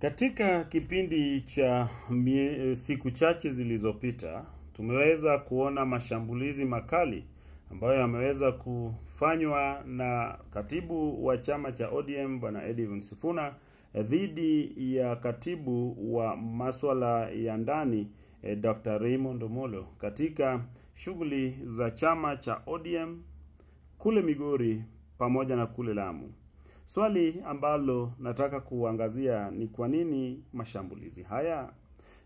Katika kipindi cha mie, eh, siku chache zilizopita tumeweza kuona mashambulizi makali ambayo yameweza kufanywa na katibu wa chama cha ODM Bwana Edwin Sifuna eh, dhidi ya katibu wa maswala ya ndani e, eh, Dr. Raymond molo katika shughuli za chama cha ODM kule Migori pamoja na kule Lamu. Swali ambalo nataka kuangazia ni kwa nini mashambulizi haya?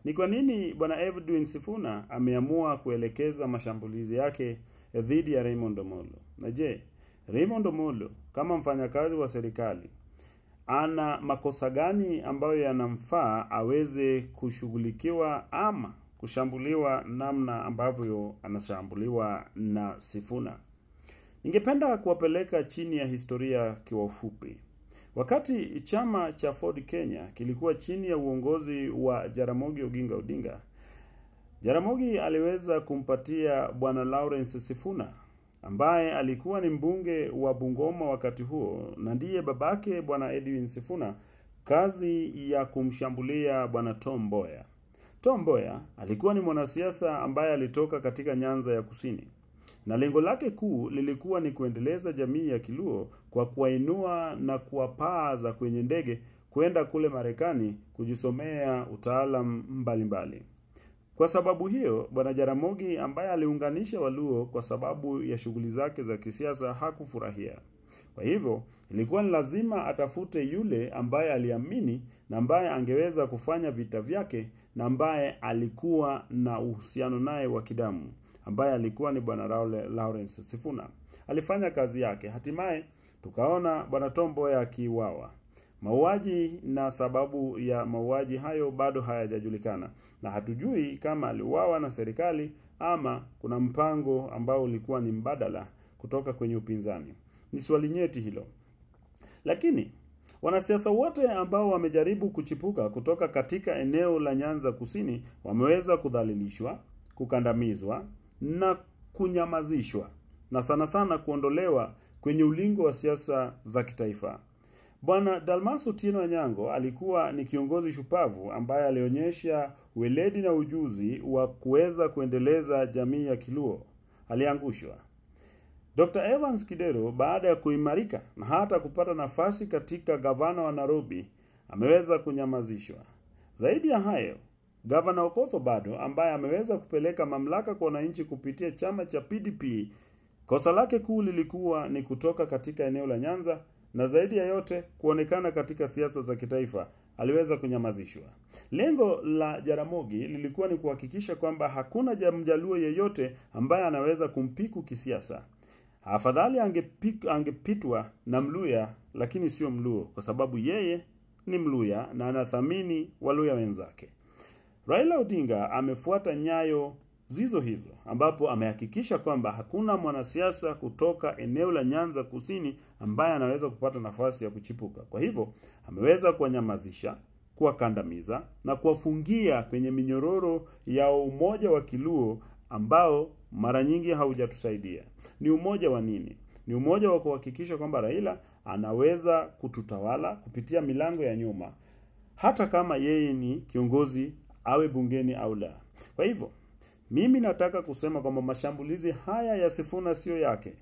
Ni kwa nini bwana Edwin Sifuna ameamua kuelekeza mashambulizi yake dhidi ya Raymond Omollo? Na je, Raymond Omollo kama mfanyakazi wa serikali ana makosa gani ambayo yanamfaa aweze kushughulikiwa ama kushambuliwa namna ambavyo anashambuliwa na Sifuna? Ningependa kuwapeleka chini ya historia kwa ufupi. Wakati chama cha Ford Kenya kilikuwa chini ya uongozi wa Jaramogi Oginga Odinga, Jaramogi aliweza kumpatia bwana Lawrence Sifuna ambaye alikuwa ni mbunge wa Bungoma wakati huo na ndiye babake bwana Edwin Sifuna kazi ya kumshambulia bwana Tom Mboya. Tom boya alikuwa ni mwanasiasa ambaye alitoka katika Nyanza ya Kusini na lengo lake kuu lilikuwa ni kuendeleza jamii ya Kiluo kwa kuwainua na kuwapaaza kwenye ndege kwenda kule Marekani kujisomea utaalam mbalimbali. Kwa sababu hiyo, Bwana Jaramogi ambaye aliunganisha Waluo kwa sababu ya shughuli zake za kisiasa hakufurahia. Kwa hivyo, ilikuwa ni lazima atafute yule ambaye aliamini na ambaye angeweza kufanya vita vyake na ambaye alikuwa na uhusiano naye wa kidamu ambaye alikuwa ni bwana Lawrence Sifuna. Alifanya kazi yake, hatimaye tukaona bwana Tomboy akiuawa. Mauaji na sababu ya mauaji hayo bado hayajajulikana, na hatujui kama aliuawa na serikali ama kuna mpango ambao ulikuwa ni mbadala kutoka kwenye upinzani. Ni swali nyeti hilo, lakini wanasiasa wote ambao wamejaribu kuchipuka kutoka katika eneo la Nyanza Kusini wameweza kudhalilishwa, kukandamizwa na kunyamazishwa na sana sana kuondolewa kwenye ulingo wa siasa za kitaifa. Bwana dalmaso tino Anyango alikuwa ni kiongozi shupavu ambaye alionyesha weledi na ujuzi wa kuweza kuendeleza jamii ya Kiluo. Aliangushwa. Dr. Evans Kidero baada ya kuimarika na hata kupata nafasi katika gavana wa Nairobi ameweza kunyamazishwa. Zaidi ya hayo, Gavana okotho bado ambaye ameweza kupeleka mamlaka kwa wananchi kupitia chama cha PDP, kosa lake kuu lilikuwa ni kutoka katika eneo la Nyanza na zaidi ya yote kuonekana katika siasa za kitaifa. Aliweza kunyamazishwa. Lengo la Jaramogi lilikuwa ni kuhakikisha kwamba hakuna mjaluo yeyote ambaye anaweza kumpiku kisiasa. Afadhali angepitwa na Mluya lakini sio Mluo, kwa sababu yeye ni Mluya na anathamini Waluya wenzake. Raila Odinga amefuata nyayo zizo hizo ambapo amehakikisha kwamba hakuna mwanasiasa kutoka eneo la Nyanza Kusini ambaye anaweza kupata nafasi ya kuchipuka. Kwa hivyo ameweza kuwanyamazisha, kuwakandamiza na kuwafungia kwenye minyororo ya umoja wa Kiluo ambao mara nyingi haujatusaidia. Ni umoja wa nini? Ni umoja wa kuhakikisha kwamba Raila anaweza kututawala kupitia milango ya nyuma hata kama yeye ni kiongozi awe bungeni au la. Kwa hivyo mimi nataka kusema kwamba mashambulizi haya ya Sifuna siyo yake,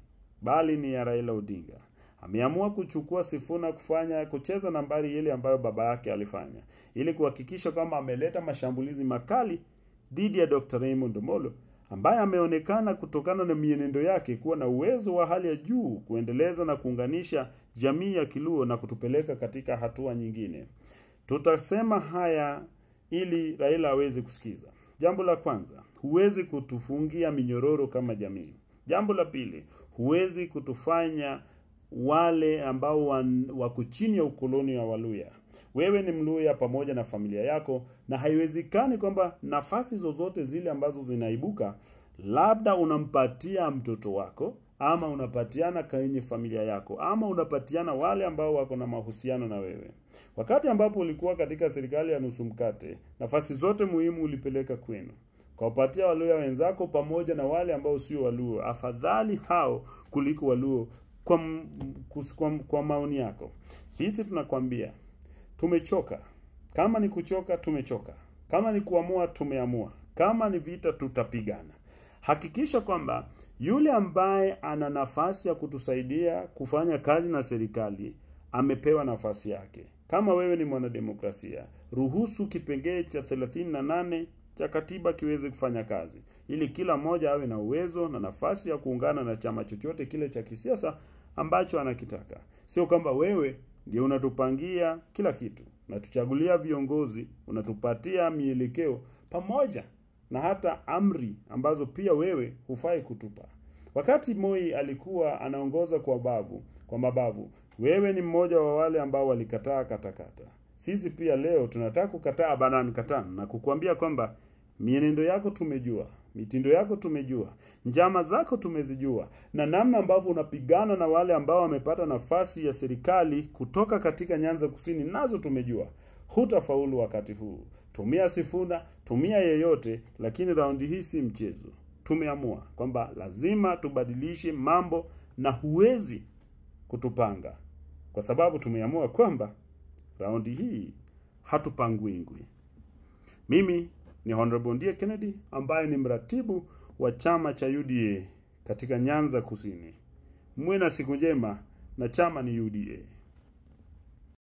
bali ni ya Raila Odinga. Ameamua kuchukua Sifuna kufanya kucheza nambari ile ambayo baba yake alifanya, ili kuhakikisha kwamba ameleta mashambulizi makali dhidi ya Dr. Raymond molo ambaye ameonekana kutokana na mienendo yake kuwa na uwezo wa hali ya juu kuendeleza na kuunganisha jamii ya Kiluo na kutupeleka katika hatua nyingine. Tutasema haya ili Raila aweze kusikiza. Jambo la kwanza, huwezi kutufungia minyororo kama jamii. Jambo la pili, huwezi kutufanya wale ambao wako chini ya ukoloni wa Waluya. Wewe ni Mluya pamoja na familia yako, na haiwezekani kwamba nafasi zozote zile ambazo zinaibuka labda unampatia mtoto wako ama unapatiana kwenye familia yako ama unapatiana wale ambao wako na mahusiano na wewe. Wakati ambapo ulikuwa katika serikali ya nusu mkate, nafasi zote muhimu ulipeleka kwenu kawapatia Waluya wenzako pamoja na wale ambao sio Waluo, afadhali hao kuliko Waluo kwa, kwa, kwa maoni yako. Sisi tunakwambia tumechoka. Kama ni kuchoka, tumechoka. Kama ni kuamua, tumeamua. Kama ni vita, tutapigana hakikisha kwamba yule ambaye ana nafasi ya kutusaidia kufanya kazi na serikali amepewa nafasi yake. Kama wewe ni mwanademokrasia, ruhusu kipengee cha 38 cha katiba kiweze kufanya kazi ili kila mmoja awe na uwezo na nafasi ya kuungana na chama chochote kile cha kisiasa ambacho anakitaka. Sio kwamba wewe ndio unatupangia kila kitu, unatuchagulia viongozi, unatupatia mielekeo pamoja na hata amri ambazo pia wewe hufai kutupa. Wakati Moi alikuwa anaongoza kwa bavu, kwa mabavu, wewe ni mmoja wa wale ambao walikataa katakata. Sisi pia leo tunataka kukataa banani na kukuambia kwamba mienendo yako tumejua, mitindo yako tumejua, njama zako tumezijua, na namna ambavyo unapigana na wale ambao wamepata nafasi ya serikali kutoka katika Nyanza Kusini nazo tumejua. Hutafaulu wakati huu tumia Sifuna, tumia yeyote, lakini raundi hii si mchezo. Tumeamua kwamba lazima tubadilishe mambo na huwezi kutupanga, kwa sababu tumeamua kwamba raundi hii hatupangwingwi. Mimi ni Honorable Kennedy ambaye ni mratibu wa chama cha UDA katika Nyanza Kusini. Mwe na siku njema na chama ni UDA.